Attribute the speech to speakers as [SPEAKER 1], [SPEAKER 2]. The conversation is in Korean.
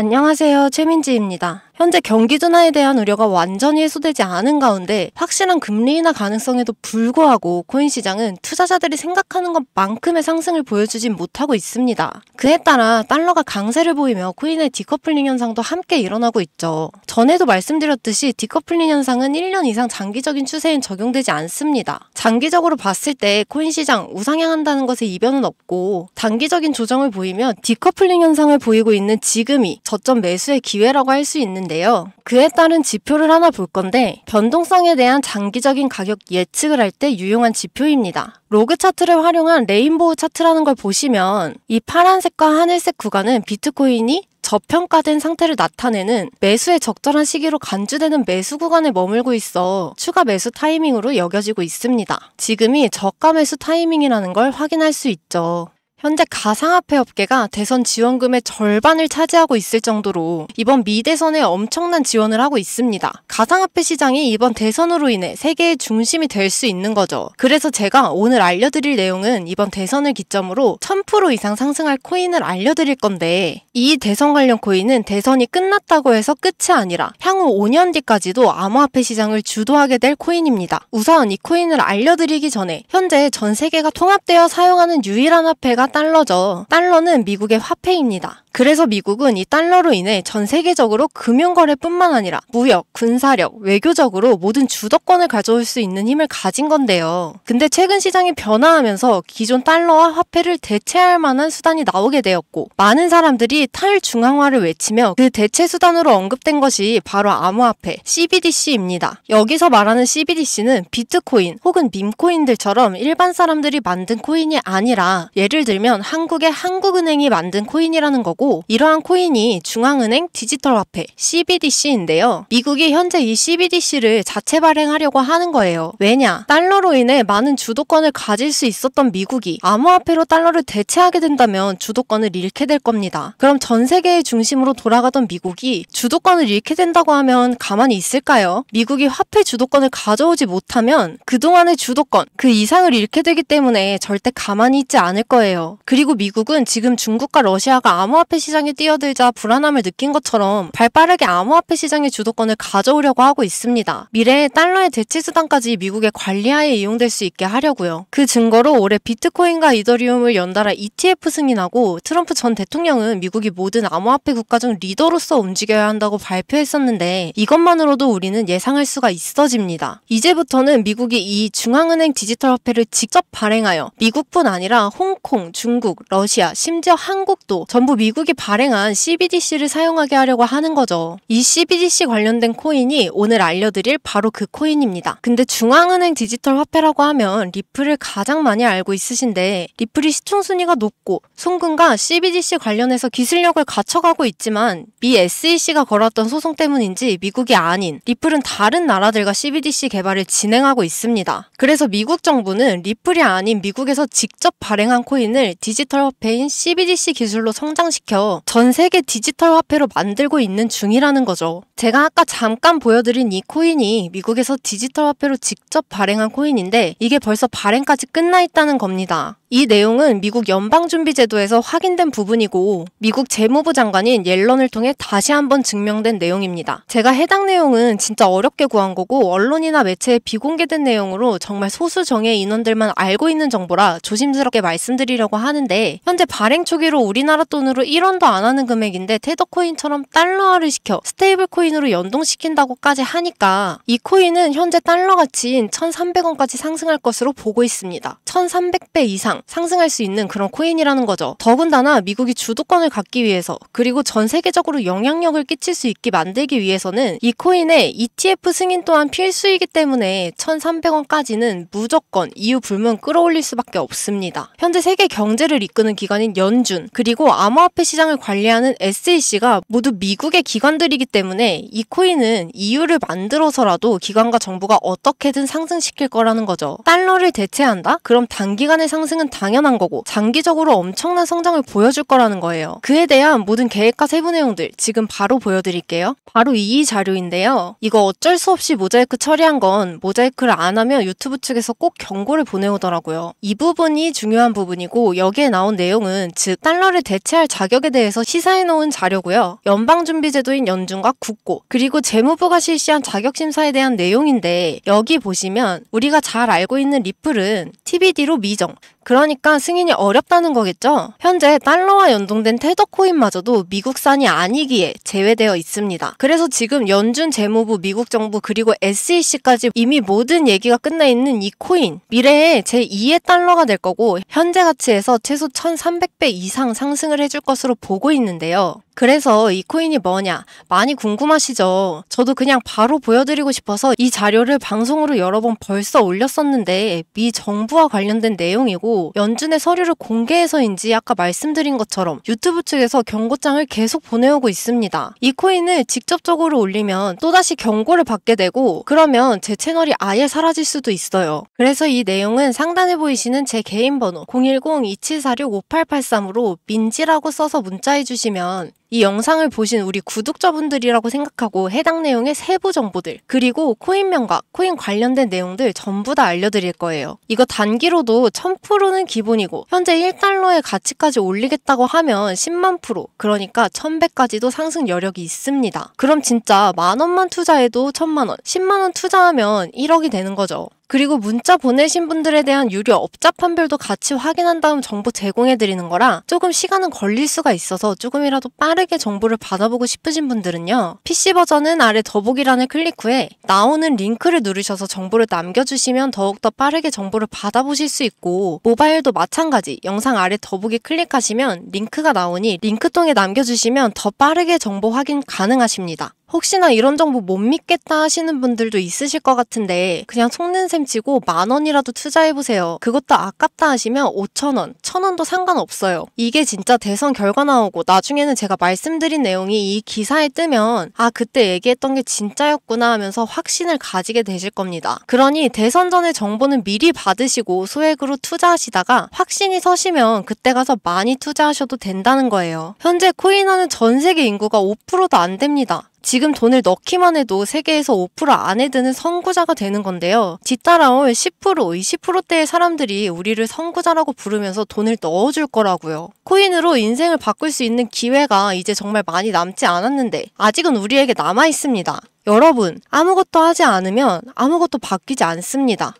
[SPEAKER 1] 안녕하세요. 최민지입니다. 현재 경기 둔화에 대한 우려가 완전히 해소되지 않은 가운데 확실한 금리 인하 가능성에도 불구하고 코인 시장은 투자자들이 생각하는 것만큼의 상승을 보여주진 못하고 있습니다. 그에 따라 달러가 강세를 보이며 코인의 디커플링 현상도 함께 일어나고 있죠. 전에도 말씀드렸듯이 디커플링 현상은 1년 이상 장기적인 추세엔 적용되지 않습니다. 장기적으로 봤을 때 코인 시장 우상향한다는 것에 이변은 없고 단기적인 조정을 보이면 디커플링 현상을 보이고 있는 지금이 저점 매수의 기회라고 할 수 있는 있는데요. 그에 따른 지표를 하나 볼 건데 변동성에 대한 장기적인 가격 예측을 할 때 유용한 지표입니다. 로그 차트를 활용한 레인보우 차트라는 걸 보시면 이 파란색과 하늘색 구간은 비트코인이 저평가된 상태를 나타내는 매수의 적절한 시기로 간주되는 매수 구간에 머물고 있어 추가 매수 타이밍으로 여겨지고 있습니다. 지금이 저가 매수 타이밍이라는 걸 확인할 수 있죠. 현재 가상화폐 업계가 대선 지원금의 절반을 차지하고 있을 정도로 이번 미대선에 엄청난 지원을 하고 있습니다. 가상화폐 시장이 이번 대선으로 인해 세계의 중심이 될 수 있는 거죠. 그래서 제가 오늘 알려드릴 내용은 이번 대선을 기점으로 1000% 이상 상승할 코인을 알려드릴 건데 이 대선 관련 코인은 대선이 끝났다고 해서 끝이 아니라 향후 5년 뒤까지도 암호화폐 시장을 주도하게 될 코인입니다. 우선 이 코인을 알려드리기 전에 현재 전 세계가 통합되어 사용하는 유일한 화폐가 달러죠. 달러는 미국의 화폐입니다. 그래서 미국은 이 달러로 인해 전 세계적으로 금융거래뿐만 아니라 무역, 군사력, 외교적으로 모든 주도권을 가져올 수 있는 힘을 가진 건데요. 근데 최근 시장이 변화하면서 기존 달러와 화폐를 대체할 만한 수단이 나오게 되었고 많은 사람들이 탈중앙화를 외치며 그 대체 수단으로 언급된 것이 바로 암호화폐 CBDC입니다. 여기서 말하는 CBDC는 비트코인 혹은 밈코인들처럼 일반 사람들이 만든 코인이 아니라 예를 들면 들면 한국의 한국은행이 만든 코인이라는 거고 이러한 코인이 중앙은행 디지털화폐 CBDC인데요. 미국이 현재 이 CBDC를 자체 발행하려고 하는 거예요. 왜냐? 달러로 인해 많은 주도권을 가질 수 있었던 미국이 암호화폐로 달러를 대체하게 된다면 주도권을 잃게 될 겁니다. 그럼 전 세계의 중심으로 돌아가던 미국이 주도권을 잃게 된다고 하면 가만히 있을까요? 미국이 화폐 주도권을 가져오지 못하면 그동안의 주도권, 그 이상을 잃게 되기 때문에 절대 가만히 있지 않을 거예요. 그리고 미국은 지금 중국과 러시아가 암호화폐 시장에 뛰어들자 불안함을 느낀 것처럼 발빠르게 암호화폐 시장의 주도권을 가져오려고 하고 있습니다. 미래에 달러의 대체 수단까지 미국의 관리하에 이용될 수 있게 하려고요. 그 증거로 올해 비트코인과 이더리움을 연달아 ETF 승인하고 트럼프 전 대통령은 미국이 모든 암호화폐 국가 중 리더로서 움직여야 한다고 발표했었는데 이것만으로도 우리는 예상할 수가 있어집니다. 이제부터는 미국이 이 중앙은행 디지털 화폐를 직접 발행하여 미국뿐 아니라 홍콩, 중국, 러시아, 심지어 한국도 전부 미국이 발행한 CBDC를 사용하게 하려고 하는 거죠. 이 CBDC 관련된 코인이 오늘 알려드릴 바로 그 코인입니다. 근데 중앙은행 디지털 화폐라고 하면 리플을 가장 많이 알고 있으신데 리플이 시청순위가 높고 송금과 CBDC 관련해서 기술력을 갖춰가고 있지만 미 SEC가 걸었던 소송 때문인지 미국이 아닌 리플은 다른 나라들과 CBDC 개발을 진행하고 있습니다. 그래서 미국 정부는 리플이 아닌 미국에서 직접 발행한 코인을 시장을 디지털 화폐인 CBDC 기술로 성장시켜 전 세계 디지털 화폐로 만들고 있는 중이라는 거죠. 제가 아까 잠깐 보여드린 이 코인이 미국에서 디지털 화폐로 직접 발행한 코인인데 이게 벌써 발행까지 끝나 있다는 겁니다. 이 내용은 미국 연방준비제도에서 확인된 부분이고 미국 재무부 장관인 옐런을 통해 다시 한번 증명된 내용입니다. 제가 해당 내용은 진짜 어렵게 구한 거고 언론이나 매체에 비공개된 내용으로 정말 소수 정의 인원들만 알고 있는 정보라 조심스럽게 말씀드리려고 하는데 현재 발행 초기로 우리나라 돈으로 1원도 안 하는 금액인데 테더코인처럼 달러화를 시켜 스테이블 코인으로 연동시킨다고까지 하니까 이 코인은 현재 달러 가치인 1,300원까지 상승할 것으로 보고 있습니다. 1,300배 이상 이상 상승할 수 있는 그런 코인이라는 거죠. 더군다나 미국이 주도권을 갖기 위해서 그리고 전 세계적으로 영향력을 끼칠 수 있게 만들기 위해서는 이 코인의 ETF 승인 또한 필수이기 때문에 1,300원까지는 무조건 이유 불문 끌어올릴 수밖에 없습니다. 현재 세계 경제를 이끄는 기관인 연준 그리고 암호화폐 시장을 관리하는 SEC가 모두 미국의 기관들이기 때문에 이 코인은 이유를 만들어서라도 기관과 정부가 어떻게든 상승시킬 거라는 거죠. 달러를 대체한다? 그럼 단기간의 상승은 거는 당연한 거고 장기적으로 엄청난 성장을 보여줄 거라는 거예요. 그에 대한 모든 계획과 세부 내용들 지금 바로 보여드릴게요. 바로 이 자료인데요. 이거 어쩔 수 없이 모자이크 처리한 건 모자이크를 안 하면 유튜브 측에서 꼭 경고를 보내오더라고요. 이 부분이 중요한 부분이고 여기에 나온 내용은 즉 달러를 대체할 자격에 대해서 시사해놓은 자료고요. 연방준비제도인 연준과 국고 그리고 재무부가 실시한 자격심사에 대한 내용인데 여기 보시면 우리가 잘 알고 있는 리플은 TBD로 미정 그러니까 승인이 어렵다는 거겠죠? 현재 달러와 연동된 테더코인마저도 미국산이 아니기에 제외되어 있습니다. 그래서 지금 연준 재무부 미국 정부 그리고 SEC까지 이미 모든 얘기가 끝나 있는 이 코인 미래에 제2의 달러가 될 거고 현재 가치에서 최소 1300배 이상 상승을 해줄 것으로 보고 있는데요. 그래서 이 코인이 뭐냐 많이 궁금하시죠? 저도 그냥 바로 보여드리고 싶어서 이 자료를 방송으로 여러 번 벌써 올렸었는데 미 정부와 관련된 내용이고 연준의 서류를 공개해서인지 아까 말씀드린 것처럼 유튜브 측에서 경고장을 계속 보내오고 있습니다. 이 코인을 직접적으로 올리면 또다시 경고를 받게 되고 그러면 제 채널이 아예 사라질 수도 있어요. 그래서 이 내용은 상단에 보이시는 제 개인 번호 010-2746-5883으로 민지라고 써서 문자해 주시면 이 영상을 보신 우리 구독자분들이라고 생각하고 해당 내용의 세부 정보들 그리고 코인 명과 코인 관련된 내용들 전부 다 알려드릴 거예요. 이거 단기로도 1000%는 기본이고 현재 1달러의 가치까지 올리겠다고 하면 10만 프로 그러니까 1000배까지도 상승 여력이 있습니다. 그럼 진짜 만 원만 투자해도 1000만 원, 10만 원 투자하면 1억이 되는 거죠. 그리고 문자 보내신 분들에 대한 유료 업자 판별도 같이 확인한 다음 정보 제공해 드리는 거라 조금 시간은 걸릴 수가 있어서 조금이라도 빠르게 정보를 받아보고 싶으신 분들은요. PC 버전은 아래 더보기란을 클릭 후에 나오는 링크를 누르셔서 정보를 남겨주시면 더욱더 빠르게 정보를 받아보실 수 있고 모바일도 마찬가지 영상 아래 더보기 클릭하시면 링크가 나오니 링크통에 남겨주시면 더 빠르게 정보 확인 가능하십니다. 혹시나 이런 정보 못 믿겠다 하시는 분들도 있으실 것 같은데 그냥 속는 셈 셈치고 만 원이라도 투자해보세요. 그것도 아깝다 하시면 5천 원, 천 원도 상관없어요. 이게 진짜 대선 결과 나오고 나중에는 제가 말씀드린 내용이 이 기사에 뜨면 아 그때 얘기했던 게 진짜였구나 하면서 확신을 가지게 되실 겁니다. 그러니 대선 전에 정보는 미리 받으시고 소액으로 투자하시다가 확신이 서시면 그때 가서 많이 투자하셔도 된다는 거예요. 현재 코인하는 전 세계 인구가 5%도 안 됩니다. 지금 돈을 넣기만 해도 세계에서 5% 안에 드는 선구자가 되는 건데요. 뒤따라올 10% 20%대의 사람들이 우리를 선구자라고 부르면서 돈을 넣어줄 거라고요. 코인으로 인생을 바꿀 수 있는 기회가 이제 정말 많이 남지 않았는데 아직은 우리에게 남아 있습니다. 여러분, 아무것도 하지 않으면 아무것도 바뀌지 않습니다.